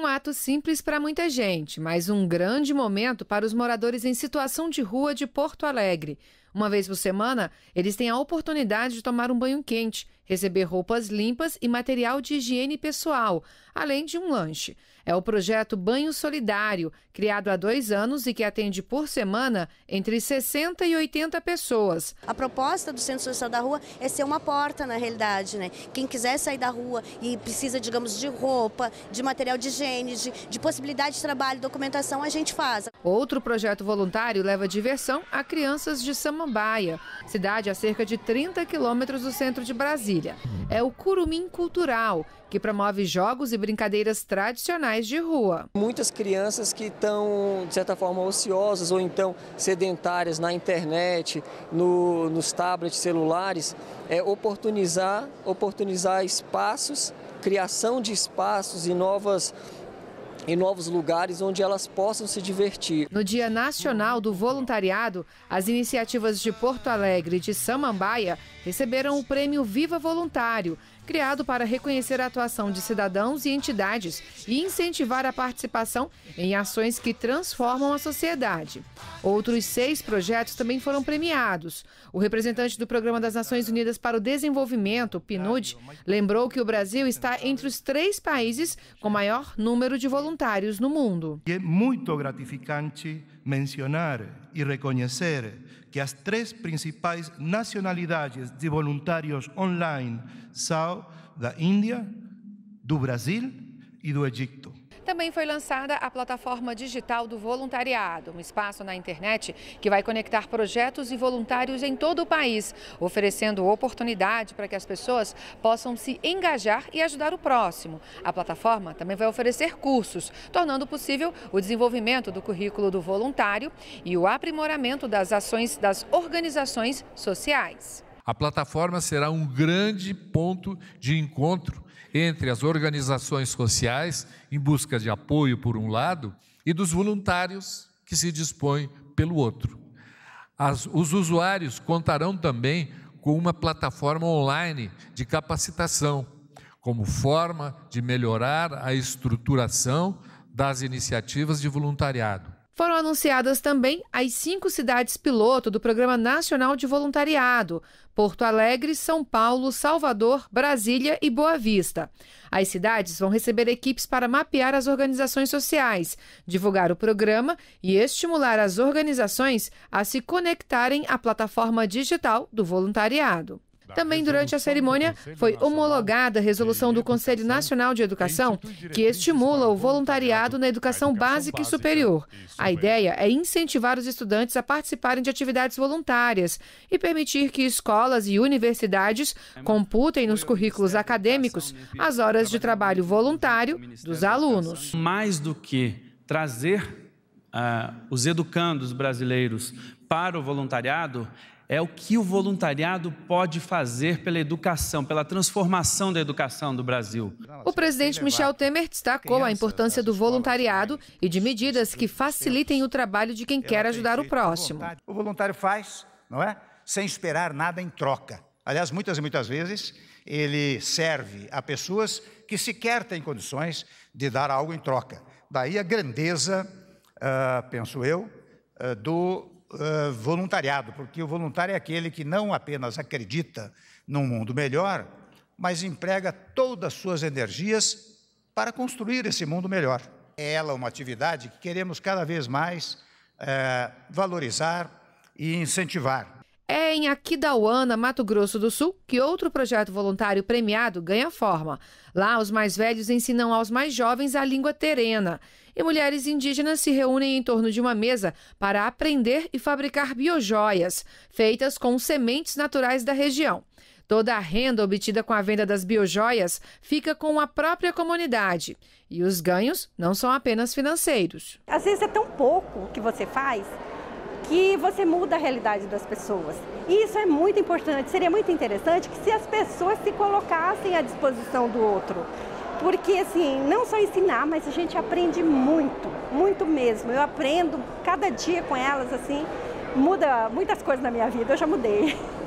Um ato simples para muita gente, mas um grande momento para os moradores em situação de rua de Porto Alegre. Uma vez por semana, eles têm a oportunidade de tomar um banho quente, receber roupas limpas e material de higiene pessoal, além de um lanche. É o projeto Banho Solidário, criado há dois anos e que atende por semana entre 60 e 80 pessoas. A proposta do Centro Social da Rua é ser uma porta, na realidade. Né? Quem quiser sair da rua e precisa, digamos, de roupa, de material de higiene, de, de possibilidade de trabalho, documentação, a gente faz. Outro projeto voluntário leva diversão a crianças de São Samambaia, cidade a cerca de 30 quilômetros do centro de Brasília. É o Curumim Cultural, que promove jogos e brincadeiras tradicionais de rua. Muitas crianças que estão, de certa forma, ociosas ou então sedentárias na internet, no, nos tablets celulares, é oportunizar, oportunizar espaços, criação de espaços e novas em novos lugares onde elas possam se divertir. No Dia Nacional do Voluntariado, as iniciativas de Porto Alegre e de Samambaia receberam o prêmio Viva Voluntário, criado para reconhecer a atuação de cidadãos e entidades e incentivar a participação em ações que transformam a sociedade. Outros seis projetos também foram premiados. O representante do Programa das Nações Unidas para o Desenvolvimento, PNUD, lembrou que o Brasil está entre os três países com maior número de voluntários no mundo. é muito gratificante mencionar y reconocer que las tres principales nacionalidades de voluntarios online son la India, do Brasil y do Egipto. Também foi lançada a plataforma digital do voluntariado, um espaço na internet que vai conectar projetos e voluntários em todo o país, oferecendo oportunidade para que as pessoas possam se engajar e ajudar o próximo. A plataforma também vai oferecer cursos, tornando possível o desenvolvimento do currículo do voluntário e o aprimoramento das ações das organizações sociais. A plataforma será um grande ponto de encontro entre as organizações sociais, em busca de apoio, por um lado, e dos voluntários que se dispõem pelo outro. As, os usuários contarão também com uma plataforma online de capacitação, como forma de melhorar a estruturação das iniciativas de voluntariado foram anunciadas também as cinco cidades-piloto do Programa Nacional de Voluntariado: Porto Alegre, São Paulo, Salvador, Brasília e Boa Vista. As cidades vão receber equipes para mapear as organizações sociais, divulgar o programa e estimular as organizações a se conectarem à plataforma digital do voluntariado. Também durante a cerimônia foi homologada a resolução do Conselho Nacional de Educação que estimula o voluntariado na educação básica e superior. A ideia é incentivar os estudantes a participarem de atividades voluntárias e permitir que escolas e universidades é, computem nos currículos acadêmicos né, as horas de trabalho voluntário dos alunos. Mais do que trazer uh, os educandos brasileiros para o voluntariado, é o que o voluntariado pode fazer pela educação, pela transformação da educação do Brasil. O presidente Michel Temer destacou a importância do voluntariado e de medidas que facilitem o trabalho de quem quer ajudar o próximo. O voluntário faz, não é? Sem esperar nada em troca. Aliás, muitas e muitas vezes ele serve a pessoas que sequer têm condições de dar algo em troca. Daí a grandeza, uh, penso eu, uh, do eh, voluntariado, porque o voluntário é aquele que não apenas acredita num mundo melhor, mas emprega todas as suas energias para construir esse mundo melhor. É ela uma atividade que queremos cada vez mais eh, valorizar e incentivar. É em Aquidauana, Mato Grosso do Sul, que outro projeto voluntário premiado ganha forma. Lá, os mais velhos ensinam aos mais jovens a língua terena. E mulheres indígenas se reúnem em torno de uma mesa para aprender e fabricar biojoias, feitas com sementes naturais da região. Toda a renda obtida com a venda das biojoias fica com a própria comunidade. E os ganhos não são apenas financeiros. Às vezes é tão pouco que você faz que você muda a realidade das pessoas. E isso é muito importante. Seria muito interessante que se as pessoas se colocassem à disposição do outro. Porque, assim, não só ensinar, mas a gente aprende muito, muito mesmo. Eu aprendo cada dia com elas, assim, muda muitas coisas na minha vida, eu já mudei.